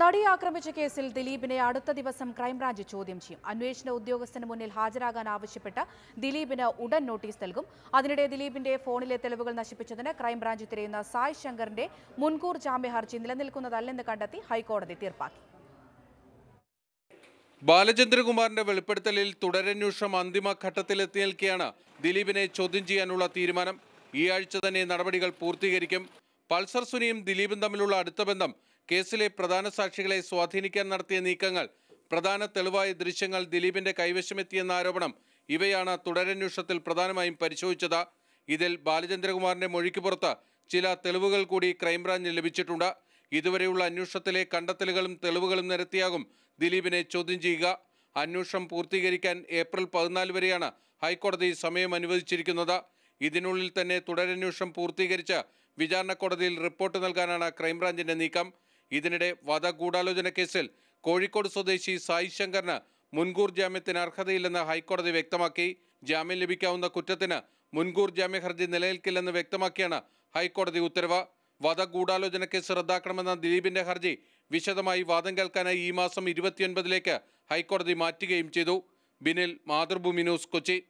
നടിയെ ആക്രമിച്ച കേസിൽ ദിലീപിനെ അടുത്ത ദിവസം ക്രൈംബ്രാഞ്ച് ചോദ്യം ചെയ്യും അന്വേഷണ ഉദ്യോഗസ്ഥന് മുന്നിൽ ഹാജരാകാൻ ആവശ്യപ്പെട്ട് ദിലീപിന് ഉടൻ നോട്ടീസ് നൽകും അതിനിടെ ദിലീപിന്റെ ഫോണിലെ തെളിവുകൾ നശിപ്പിച്ചതിന് ക്രൈംബ്രാഞ്ച് തിരയുന്ന സായ് ശങ്കറിന്റെ മുൻകൂർ ജാമ്യ ഹർജി നിലനിൽക്കുന്നതല്ലെന്ന് കണ്ടെത്തി ഹൈക്കോടതി തീർപ്പാക്കി ബാലചന്ദ്രകുമാറിന്റെ വെളിപ്പെടുത്തലിൽ തുടരന്വേഷണം അന്തിമഘട്ടത്തിലെത്തി നിൽക്കെയാണ് ദിലീപിനെ ചോദ്യം ചെയ്യാനുള്ള തീരുമാനം ഈ ആഴ്ച തന്നെ നടപടികൾ പൂർത്തീകരിക്കും പൾസർ സുനിയും ദിലീപും തമ്മിലുള്ള അടുത്ത ബന്ധം കേസിലെ പ്രധാന സാക്ഷികളെ സ്വാധീനിക്കാൻ നടത്തിയ നീക്കങ്ങൾ പ്രധാന തെളിവായ ദൃശ്യങ്ങൾ ദിലീപിന്റെ കൈവശമെത്തിയെന്ന ആരോപണം ഇവയാണ് തുടരന്വേഷണത്തിൽ പ്രധാനമായും പരിശോധിച്ചത് ഇതിൽ ബാലചന്ദ്രകുമാറിന്റെ മൊഴിക്ക് പുറത്ത് ചില തെളിവുകൾ കൂടി ക്രൈംബ്രാഞ്ചിന് ലഭിച്ചിട്ടുണ്ട് ഇതുവരെയുള്ള അന്വേഷണത്തിലെ കണ്ടെത്തലുകളും തെളിവുകളും നിരത്തിയാകും ദിലീപിനെ ചോദ്യം ചെയ്യുക അന്വേഷണം പൂർത്തീകരിക്കാൻ ഏപ്രിൽ പതിനാല് വരെയാണ് ഹൈക്കോടതി സമയം അനുവദിച്ചിരിക്കുന്നത് ഇതിനുള്ളിൽ തന്നെ തുടരന്വേഷണം പൂർത്തീകരിച്ച് വിചാരണ കോടതിയിൽ റിപ്പോർട്ട് നൽകാനാണ് ക്രൈംബ്രാഞ്ചിന്റെ നീക്കം ഇതിനിടെ വധഗൂഢാലോചന കേസിൽ കോഴിക്കോട് സ്വദേശി സായി ശങ്കറിന് മുൻകൂർ ജാമ്യത്തിന് അർഹതയില്ലെന്ന് ഹൈക്കോടതി വ്യക്തമാക്കി ജാമ്യം ലഭിക്കാവുന്ന കുറ്റത്തിന് മുൻകൂർ ജാമ്യ ഹർജി നിലനിൽക്കില്ലെന്ന് വ്യക്തമാക്കിയാണ് ഹൈക്കോടതി ഉത്തരവ് വധഗൂഢാലോചന കേസ് റദ്ദാക്കണമെന്ന ദിലീപിന്റെ ഹർജി വിശദമായി വാദം കേൾക്കാനായി ഈ മാസം ഇരുപത്തിയൊൻപതിലേക്ക് ഹൈക്കോടതി മാറ്റുകയും ചെയ്തു ബിനിൽ മാതൃഭൂമി ന്യൂസ് കൊച്ചി